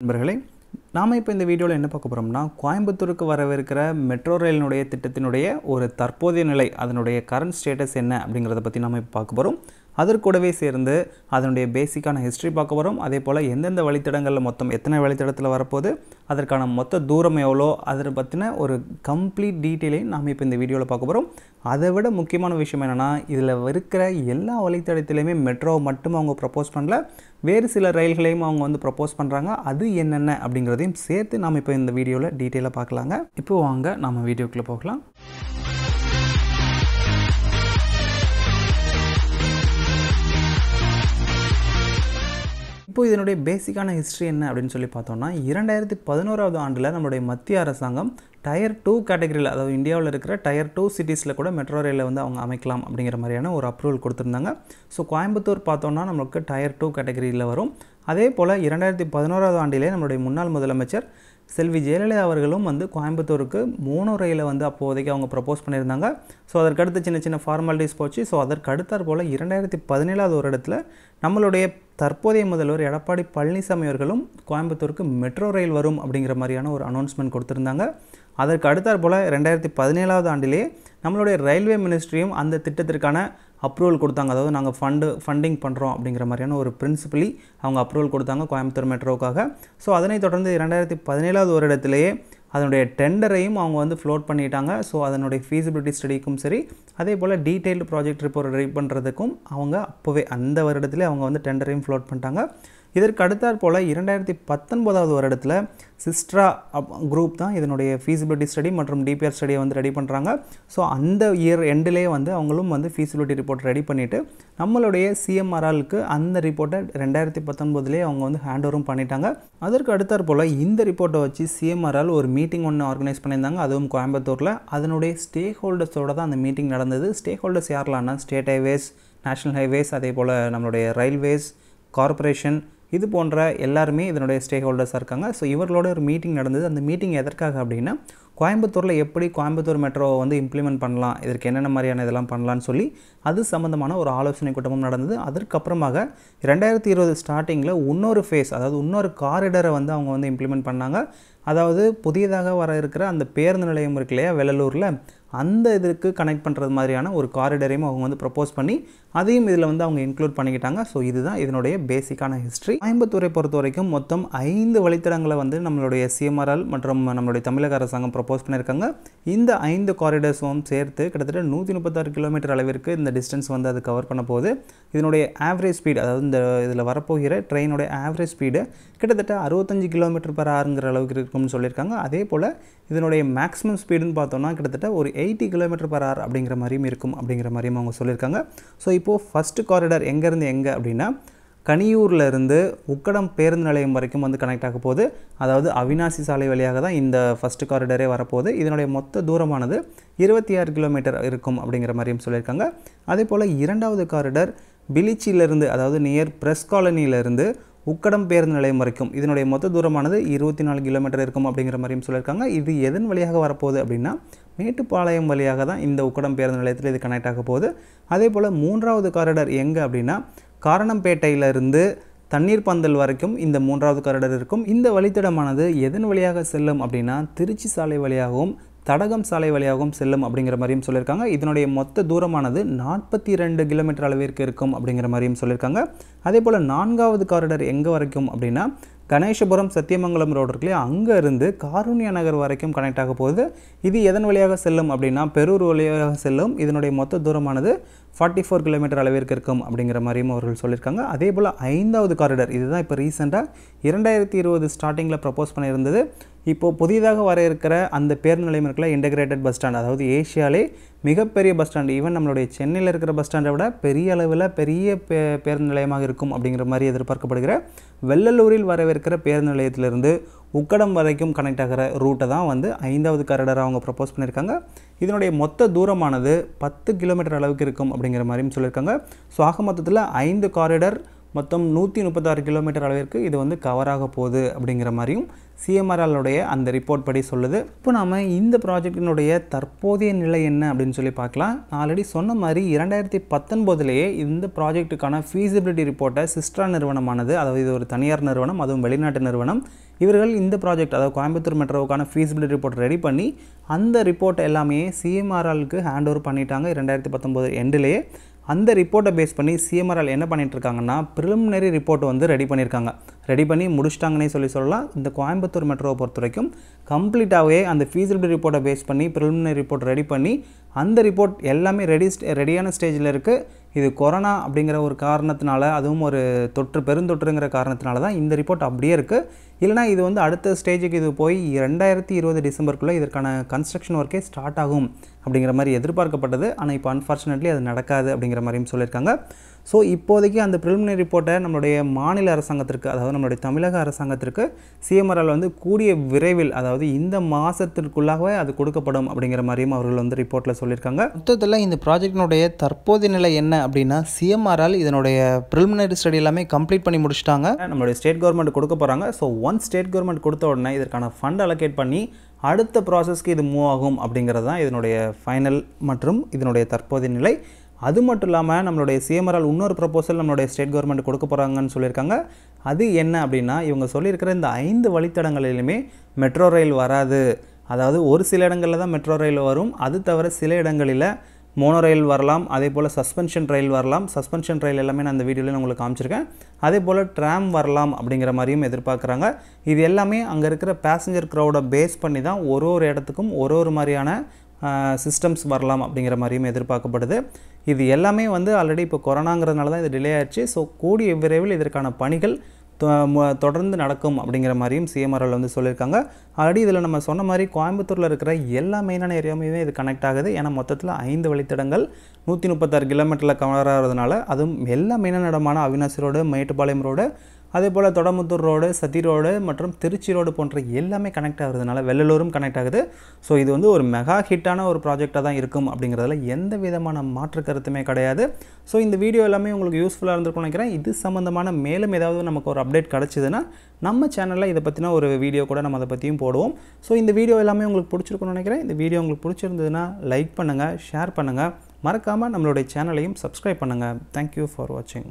நண்பர்களே நாம் இப்போ இந்த வீடியோவில் என்ன பார்க்க போகிறோம்னா கோயம்புத்தூருக்கு வரவிருக்கிற மெட்ரோ ரயிலினுடைய திட்டத்தினுடைய ஒரு தற்போதைய நிலை அதனுடைய கரண்ட் ஸ்டேட்டஸ் என்ன அப்படிங்கிறத பற்றி நாம் இப்போ பார்க்க போகிறோம் அதற்கூடவே சேர்ந்து அதனுடைய பேசிக்கான ஹிஸ்ட்ரி பார்க்க வரும் அதே போல் எந்தெந்த வழித்தடங்களில் மொத்தம் எத்தனை வழித்தடத்தில் வரப்போகுது அதற்கான மொத்த தூரம் எவ்வளோ அதை பற்றின ஒரு கம்ப்ளீட் டீட்டெயிலையும் நாம் இப்போ இந்த வீடியோவில் பார்க்க போகிறோம் அதை விட முக்கியமான விஷயம் என்னென்னா இதில் இருக்கிற எல்லா வழித்தடத்திலையுமே மெட்ரோ மட்டும் அவங்க ப்ரப்போஸ் பண்ணல வேறு சில ரயில்களையும் அவங்க வந்து ப்ரப்போஸ் பண்ணுறாங்க அது என்னென்ன அப்படிங்கிறதையும் சேர்த்து நாம் இப்போ இந்த வீடியோவில் டீட்டெயிலாக பார்க்கலாங்க இப்போ வாங்க நம்ம வீடியோக்குள்ளே போகலாம் இப்போ இதனுடைய பேசிக்கான ஹிஸ்ட்ரி என்ன அப்படின்னு சொல்லி பார்த்தோம்னா இரண்டாயிரத்தி பதினோராவது ஆண்டில் நம்முடைய மத்திய அரசாங்கம் டயர் டூ கேட்டகரியில் அதாவது இந்தியாவில் இருக்கிற டயர் டூ சிட்டிஸில் கூட மெட்ரோ ரயிலில் வந்து அவங்க அமைக்கலாம் அப்படிங்கிற மாதிரியான ஒரு அப்ரூவல் கொடுத்துருந்தாங்க ஸோ கோயம்புத்தூர் பார்த்தோன்னா நம்மளுக்கு டயர் டூ கேட்டகரியில் வரும் அதே போல் இரண்டாயிரத்தி பதினோராவது ஆண்டிலே நம்மளுடைய முன்னாள் முதலமைச்சர் செல்வி ஜெயலலிதா அவர்களும் வந்து கோயம்புத்தூருக்கு மூணு ரயிலை வந்து அப்போதைக்கு அவங்க ப்ரப்போஸ் பண்ணியிருந்தாங்க ஸோ அதற்கடுத்து சின்ன சின்ன ஃபார்மாலிட்டிஸ் போச்சு ஸோ அதற்கடுத்தாற் போல் இரண்டாயிரத்தி பதினேழாவது ஒரு இடத்துல நம்மளுடைய தற்போதைய முதல்வர் எடப்பாடி பழனிசாமி அவர்களும் கோயம்புத்தூருக்கு மெட்ரோ ரயில் வரும் அப்படிங்கிற மாதிரியான ஒரு அனௌன்ஸ்மெண்ட் கொடுத்துருந்தாங்க அதற்கு அடுத்தார் போல் ரெண்டாயிரத்தி பதினேழாவது ஆண்டிலே நம்மளுடைய ரயில்வே மினிஸ்ட்ரியும் அந்த திட்டத்திற்கான அப்ரூவல் கொடுத்தாங்க அதாவது நாங்கள் ஃபண்டு ஃபண்டிங் பண்ணுறோம் அப்படிங்கிற மாதிரியான ஒரு பிரின்சிபலி அவங்க அப்ரூவல் கொடுத்தாங்க கோயம்புத்தூர் மெட்ரோக்காக ஸோ அதனை தொடர்ந்து இரண்டாயிரத்தி பதினேழாவது வருடத்திலேயே அதனுடைய டெண்டரையும் அவங்க வந்து ஃப்ளோட் பண்ணிட்டாங்க ஸோ அதனுடைய ஃபீஸிபிலிட்டி ஸ்டடிக்கும் சரி அதே போல் டீட்டெயில்டு ப்ராஜெக்ட் ரிப்போர்ட் ரெடி பண்ணுறதுக்கும் அவங்க அப்போவே அந்த வருடத்துலேயே அவங்க வந்து டெண்டரையும் ஃப்ளோட் பண்ணிட்டாங்க இதற்கு அடுத்தாற் போல் இரண்டாயிரத்தி பத்தொன்பதாவது வருடத்தில் சிஸ்ட்ரா குரூப் தான் இதனுடைய ஃபீசிபிலிட்டி ஸ்டடி மற்றும் டிபிஆர் ஸ்டடியை வந்து ரெடி பண்ணுறாங்க ஸோ அந்த இயர் எண்டிலேயே வந்து அவங்களும் வந்து ஃபீஸிபிலிட்டி ரிப்போர்ட் ரெடி பண்ணிவிட்டு நம்மளுடைய சிஎம்ஆர்ஆலுக்கு அந்த ரிப்போர்ட்டை ரெண்டாயிரத்தி பத்தொன்பதுலேயே அவங்க வந்து ஹேண்ட் ஓவரும் பண்ணிட்டாங்க அதற்கு அடுத்தாற் போல் இந்த ரிப்போர்ட்டை வச்சு சிஎம்ஆர்ஆல் ஒரு மீட்டிங் ஒன்று ஆர்கனைஸ் பண்ணியிருந்தாங்க அதுவும் கோயம்புத்தூரில் அதனுடைய ஸ்டேக் ஹோல்டர்ஸோடு தான் அந்த மீட்டிங் நடந்தது ஸ்டே ஹோல்டர்ஸ் யாரெல்லாம்னா ஸ்டேட் ஹைவேஸ் நேஷ்னல் ஹைவேஸ் அதே போல் நம்மளுடைய ரயில்வேஸ் கார்பரேஷன் இது போன்ற எல்லாருமே இதனுடைய ஸ்டேக் ஹோல்டர்ஸாக இருக்காங்க ஸோ இவர்களோட ஒரு மீட்டிங் நடந்தது அந்த மீட்டிங் எதற்காக அப்படின்னா கோயம்புத்தூரில் எப்படி கோயம்புத்தூர் மெட்ரோவை வந்து இம்ப்ளிமெண்ட் பண்ணலாம் இதற்கு என்னென்ன மாதிரியான இதெல்லாம் பண்ணலான்னு சொல்லி அது சம்மந்தமான ஒரு ஆலோசனை கூட்டமும் நடந்தது அதற்கப்புறமாக ரெண்டாயிரத்தி இருபது ஸ்டார்டிங்கில் இன்னொரு ஃபேஸ் அதாவது இன்னொரு காரிடரை வந்து அவங்க வந்து இம்ப்ளிமெண்ட் பண்ணாங்க அதாவது புதியதாக வர இருக்கிற அந்த பேருந்து நிலையம் இருக்கு இல்லையா வெள்ளலூரில் அந்த இதற்கு கனெக்ட் பண்ணுறது மாதிரியான ஒரு காரிடரையும் அவங்க வந்து ப்ரப்போஸ் பண்ணி அதையும் இதில் வந்து அவங்க இன்க்ளூட் பண்ணிக்கிட்டாங்க ஸோ இதுதான் இதனுடைய பேசிக்கான ஹிஸ்ட்ரி கோயம்புத்தூரை பொறுத்த வரைக்கும் மொத்தம் ஐந்து வழித்தடங்களை வந்து நம்மளுடைய சிஎம்ஆர்எல் மற்றும் நம்மளுடைய தமிழக அரசாங்கம் ப்ரப்போஸ் பண்ணியிருக்காங்க இந்த ஐந்து காரிடர்ஸும் சேர்த்து கிட்டத்தட்ட நூற்றி முப்பத்தாறு கிலோமீட்டர் அளவிற்கு இந்த டிஸ்டன்ஸ் வந்து அது கவர் பண்ண போகுது இதனுடைய ஆவரேஜ் ஸ்பீடு அதாவது இந்த இதில் வரப்போகிற ட்ரெயினுடைய ஆவரேஜ் ஸ்பீடு கிட்டத்தட்ட அறுபத்தஞ்சு கிலோமீட்டர் பர் ஆறுங்கிற அளவுக்கு இருக்கும் இருக்கும்னு சொல்லியிருக்காங்க அதே போல் இதனுடைய மேக்ஸிமம் ஸ்பீடுன்னு பார்த்தோம்னா கிட்டத்தட்ட ஒரு எயிட்டி கிலோமீட்டர் பர் ஹவர் அப்படிங்கிற மாதிரியும் இருக்கும் அப்படிங்கிற மாதிரியும் அவங்க சொல்லியிருக்காங்க ஸோ இப்போது ஃபஸ்ட்டு காரிடார் எங்கேருந்து எங்கே அப்படின்னா கனியூர்லேருந்து உக்கடம் பேருந்து நிலையம் வரைக்கும் வந்து கனெக்ட் ஆக போகுது அதாவது அவினாசி சாலை வழியாக தான் இந்த ஃபஸ்ட்டு காரிடரே வரப்போகுது இதனுடைய மொத்த தூரமானது இருபத்தி ஆறு கிலோமீட்டர் இருக்கும் அப்படிங்கிற மாதிரியும் சொல்லியிருக்காங்க அதே போல் இரண்டாவது காரிடர் பிலிச்சியிலேருந்து அதாவது நியர் ப்ரெஸ் காலனியிலேருந்து உக்கடம் பேருந்து நிலையம் வரைக்கும் இதனுடைய மொத்த தூரமானது இருபத்தி நாலு கிலோமீட்டர் இருக்கும் அப்படிங்கிற மாதிரியும் சொல்லியிருக்காங்க இது எதன் வழியாக வரப்போகுது அப்படின்னா மேட்டுப்பாளையம் வழியாக தான் இந்த உக்கடம் பேருந்து நிலையத்தில் இது கனெக்ட் ஆக போகுது அதே போல் மூன்றாவது காரிடர் எங்கே அப்படின்னா காரணம்பேட்டையிலிருந்து தண்ணீர் பந்தல் வரைக்கும் இந்த மூன்றாவது காரிடர் இருக்கும் இந்த வழித்தடமானது எதன் வழியாக செல்லும் அப்படின்னா திருச்சி சாலை வழியாகவும் தடகம் சாலை வழியாகவும் செல்லும் அப்படிங்கிற மாதிரியும் சொல்லியிருக்காங்க இதனுடைய மொத்த தூரமானது நாற்பத்தி ரெண்டு கிலோமீட்டர் அளவிற்கு இருக்கும் அப்படிங்கிற மாதிரியும் சொல்லியிருக்காங்க அதே போல் நான்காவது காரிடர் எங்கே வரைக்கும் அப்படின்னா கணேசபுரம் சத்தியமங்கலம் ரோடு இருக்குல்லையா அங்கே இருந்து காரூன்யா நகர் வரைக்கும் கனெக்ட் ஆக போகுது இது எதன் வழியாக செல்லும் அப்படின்னா பெரூர் வழியாக செல்லும் இதனுடைய மொத்த தூரமானது ஃபார்ட்டி ஃபோர் கிலோமீட்டர் அளவிற்கு இருக்கும் அப்படிங்கிற மாதிரியும் அவர்கள் சொல்லியிருக்காங்க அதே போல் ஐந்தாவது காரிடர் இதுதான் இப்போ ரீசெண்டாக இரண்டாயிரத்தி இருபது ஸ்டார்டிங்கில் ப்ரப்போஸ் பண்ணியிருந்தது இப்போது புதிதாக வர இருக்கிற அந்த பேருந்து நிலையம் இருக்கல இன்டெகிரேட்டட் பஸ் ஸ்டாண்ட் அதாவது ஏஷியாலே மிகப்பெரிய பஸ் ஸ்டாண்டு ஈவன் நம்மளுடைய சென்னையில் இருக்கிற பஸ் ஸ்டாண்டை விட பெரிய அளவில் பெரிய பே பேருந்து நிலையமாக இருக்கும் அப்படிங்கிற மாதிரி எதிர்பார்க்கப்படுகிற வெள்ளலூரில் வரவேற்கிற பேருந்து நிலையத்திலிருந்து உக்கடம் வரைக்கும் கனெக்ட் ஆகிற ரூட்டை தான் வந்து ஐந்தாவது கரடராக அவங்க ப்ரப்போஸ் பண்ணியிருக்காங்க இதனுடைய மொத்த தூரமானது பத்து கிலோமீட்டர் அளவுக்கு இருக்கும் அப்படிங்கிற மாதிரியும் சொல்லியிருக்காங்க ஸோ ஆக மொத்தத்தில் ஐந்து காரிடர் மொத்தம் நூற்றி முப்பத்தாறு கிலோமீட்டர் அளவிற்கு இது வந்து கவர் ஆக போகுது அப்படிங்கிற மாதிரியும் சிஎம்ஆர்எல்லுடைய அந்த ரிப்போர்ட் படி சொல்லுது இப்போ நாம் இந்த ப்ராஜெக்டினுடைய தற்போதைய நிலை என்ன அப்படின்னு சொல்லி பார்க்கலாம் நான் ஆல்ரெடி சொன்ன மாதிரி இரண்டாயிரத்தி பத்தொன்பதுலேயே இந்த ப்ராஜெக்ட்டுக்கான ஃபீஸிபிலிட்டி ரிப்போர்ட்டை சிஸ்ட்ரா நிறுவனமானது அதாவது இது ஒரு தனியார் நிறுவனம் அதுவும் வெளிநாட்டு நிறுவனம் இவர்கள் இந்த ப்ராஜெக்ட் அதாவது கோயம்புத்தூர் மெட்ரோவுக்கான ஃபீஸிபிலிட்டி ரிப்போர்ட் ரெடி பண்ணி அந்த ரிப்போர்ட் எல்லாமே சிஎம்ஆர்ஆலுக்கு ஹேண்ட் ஓவர் பண்ணிட்டாங்க இரண்டாயிரத்தி பத்தொம்போது எண்டிலேயே அந்த ரிப்போர்ட்டை பேஸ் பண்ணி சிஎம்ஆர்எல் என்ன பண்ணிகிட்ருக்காங்கன்னா ப்ரிலிமினரி ரிப்போர்ட் வந்து ரெடி பண்ணியிருக்காங்க ரெடி பண்ணி முடிச்சிட்டாங்கன்னே சொல்லி சொல்லலாம் இந்த கோயம்புத்தூர் மெட்ரோவை பொறுத்த வரைக்கும் கம்ப்ளீட்டாகவே அந்த ஃபீஸிபிலிட்டி ரிப்போர்ட்டை பேஸ் பண்ணி ப்ரிலிமினரி ரிப்போர்ட் ரெடி பண்ணி அந்த ரிப்போர்ட் எல்லாமே ரெடி ரெடியான ஸ்டேஜில் இருக்குது இது கொரோனா அப்படிங்கிற ஒரு காரணத்தினால அதுவும் ஒரு தொற்று பெருந்தொற்றுங்கிற காரணத்தினால தான் இந்த ரிப்போர்ட் அப்படியே இருக்குது இல்லைனா இது வந்து அடுத்த ஸ்டேஜுக்கு இது போய் ரெண்டாயிரத்தி இருபது டிசம்பருக்குள்ளே இதற்கான கன்ஸ்ட்ரக்ஷன் ஒர்க்கே ஸ்டார்ட் ஆகும் அப்படிங்கிற மாதிரி எதிர்பார்க்கப்பட்டது ஆனால் இப்போ அன்ஃபார்ச்சுனேட்லி அது நடக்காது அப்படிங்கிற மாதிரியும் சொல்லியிருக்காங்க ஸோ இப்போதைக்கு அந்த ப்ரிலிமினரி ரிப்போர்ட்டை நம்மளுடைய மாநில அரசாங்கத்திற்கு அதாவது நம்மளுடைய தமிழக அரசாங்கத்திற்கு சிஎம்ஆர்ஆல் வந்து கூடிய விரைவில் அதாவது இந்த மாதத்திற்குள்ளாகவே அது கொடுக்கப்படும் அப்படிங்கிற மாதிரியும் அவர்கள் வந்து ரிப்போர்ட்டில் சொல்லியிருக்காங்க மொத்தத்தில் இந்த ப்ராஜெக்டினுடைய தற்போதைய நிலை என்ன அப்படின்னா சிஎம்ஆர்ஆல் இதனுடைய ப்ரிலிமினரி ஸ்டடி எல்லாமே கம்ப்ளீட் பண்ணி முடிச்சிட்டாங்க நம்மளுடைய ஸ்டேட் கவர்மெண்ட் கொடுக்க போகிறாங்க ஸோ ஒன் ஸ்டேட் கவர்மெண்ட் கொடுத்த உடனே இதற்கான ஃபண்ட் அலோகேட் பண்ணி அடுத்த ப்ராசஸ்க்கு இது மூவ் ஆகும் அப்படிங்கிறது தான் இதனுடைய ஃபைனல் மற்றும் இதனுடைய தற்போதைய நிலை அது மட்டும் இல்லாமல் நம்மளுடைய சிஎம்ஆரால் இன்னொரு ப்ரப்போசல் நம்மளுடைய ஸ்டேட் கவர்மெண்ட் கொடுக்க போகிறாங்கன்னு சொல்லியிருக்காங்க அது என்ன அப்படின்னா இவங்க சொல்லியிருக்கிற இந்த ஐந்து வழித்தடங்களிலுமே மெட்ரோ ரயில் வராது அதாவது ஒரு சில இடங்களில் தான் மெட்ரோ ரயில் வரும் அது தவிர சில இடங்களில் மோனோ ரயில் வரலாம் அதே போல் சஸ்பென்ஷன் ரயில் வரலாம் சஸ்பென்ஷன் ரயில் எல்லாமே நான் அந்த வீடியோவில் நான் உங்களுக்கு காமிச்சிருக்கேன் அதே போல் ட்ராம் வரலாம் அப்படிங்கிற மாதிரியும் எதிர்பார்க்குறாங்க இது எல்லாமே அங்கே இருக்கிற பேசஞ்சர் க்ரௌடை பேஸ் பண்ணி தான் ஒரு ஒரு இடத்துக்கும் ஒரு ஒரு மாதிரியான சிஸ்டம்ஸ் வரலாம் அப்படிங்கிற மாதிரியும் எதிர்பார்க்கப்படுது இது எல்லாமே வந்து ஆல்ரெடி இப்போ கொரோனாங்கிறதுனால தான் இது டிலே ஆயிடுச்சு ஸோ கூடிய விரைவில் இதற்கான பணிகள் தொடர்ந்து நடக்கும் அப்படிங்கிற மாதிரியும் சிஎம்ஆர்எல் வந்து சொல்லியிருக்காங்க ஆல்ரெடி இதில் நம்ம சொன்ன மாதிரி கோயம்புத்தூரில் இருக்கிற எல்லா மெயினான ஏரியாவுமே இது கனெக்ட் ஆகுது ஏன்னா மொத்தத்தில் ஐந்து வழித்தடங்கள் நூற்றி முப்பத்தாறு கிலோமீட்டரில் கவர் ஆகிறதுனால அதுவும் எல்லா மெயினான இடமான அவினாசி ரோடு மேட்டுப்பாளையம் ரோடு அதே போல் தொடமுத்தூர் ரோடு சதி ரோடு மற்றும் திருச்சி ரோடு போன்ற எல்லாமே கனெக்ட் ஆகுறதுனால வெள்ளலூரும் கனெக்ட் ஆகுது ஸோ இது வந்து ஒரு மெகா ஹிட்டான ஒரு ப்ராஜெக்டாக தான் இருக்கும் அப்படிங்கிறதுல எந்த விதமான மாற்று கருத்துமே கிடையாது ஸோ இந்த வீடியோ எல்லாமே உங்களுக்கு யூஸ்ஃபுல்லாக இருந்திருக்கும்னு நினைக்கிறேன் இது சம்மந்தமான மேலும் ஏதாவது நமக்கு ஒரு அப்டேட் கிடச்சிதுன்னா நம்ம சேனலில் இதை பற்றின ஒரு வீடியோ கூட நம்ம அதை பற்றியும் போடுவோம் ஸோ இந்த வீடியோ எல்லாமே உங்களுக்கு பிடிச்சிருக்கணும்னு நினைக்கிறேன் இந்த வீடியோ உங்களுக்கு பிடிச்சிருந்ததுன்னா லைக் பண்ணுங்கள் ஷேர் பண்ணுங்கள் மறக்காமல் நம்மளுடைய சேனலையும் சப்ஸ்கிரைப் பண்ணுங்கள் தேங்க்யூ ஃபார் வாட்சிங்